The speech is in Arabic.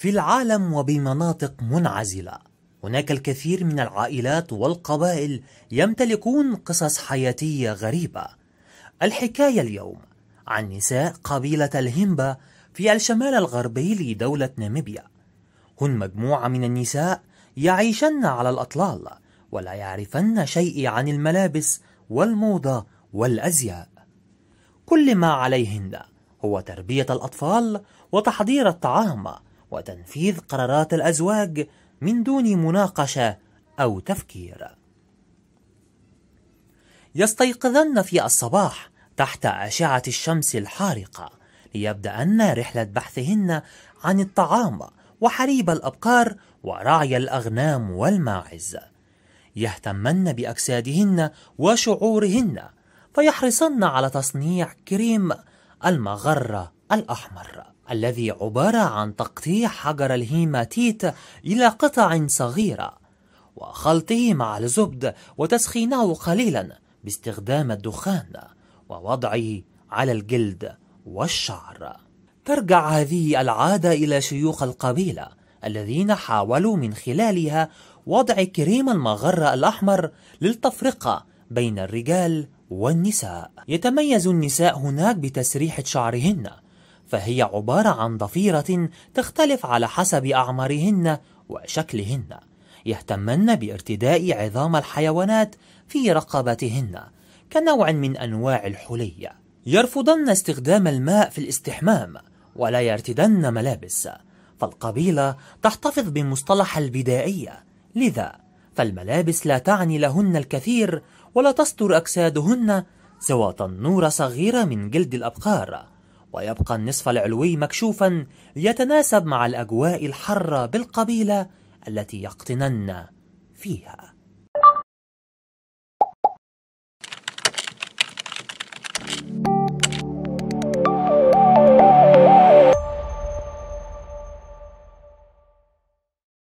في العالم وبمناطق منعزلة هناك الكثير من العائلات والقبائل يمتلكون قصص حياتية غريبة الحكاية اليوم عن نساء قبيلة الهيمبا في الشمال الغربي لدولة ناميبيا هن مجموعة من النساء يعيشن على الأطلال ولا يعرفن شيء عن الملابس والموضة والأزياء كل ما عليهن هو تربية الأطفال وتحضير الطعام وتنفيذ قرارات الأزواج من دون مناقشة أو تفكير. يستيقظن في الصباح تحت أشعة الشمس الحارقة ليبدأن رحلة بحثهن عن الطعام وحليب الأبقار ورعي الأغنام والماعز. يهتمن بأجسادهن وشعورهن فيحرصن على تصنيع كريم المغرة الأحمر الذي عبارة عن تقطيع حجر الهيماتيت إلى قطع صغيرة وخلطه مع الزبد وتسخينه قليلا باستخدام الدخان ووضعه على الجلد والشعر ترجع هذه العادة إلى شيوخ القبيلة الذين حاولوا من خلالها وضع كريم المغر الأحمر للتفرقة بين الرجال والنساء يتميز النساء هناك بتسريحة شعرهن فهي عبارة عن ضفيرة تختلف على حسب أعمارهن وشكلهن يهتمن بارتداء عظام الحيوانات في رقبتهن كنوع من أنواع الحلية يرفضن استخدام الماء في الاستحمام ولا يرتدن ملابس فالقبيلة تحتفظ بمصطلح البدائية لذا فالملابس لا تعني لهن الكثير ولا تستر أجسادهن سوى تنورة صغيرة من جلد الأبقار ويبقى النصف العلوي مكشوفا ليتناسب مع الأجواء الحارة بالقبيلة التي يقطنن فيها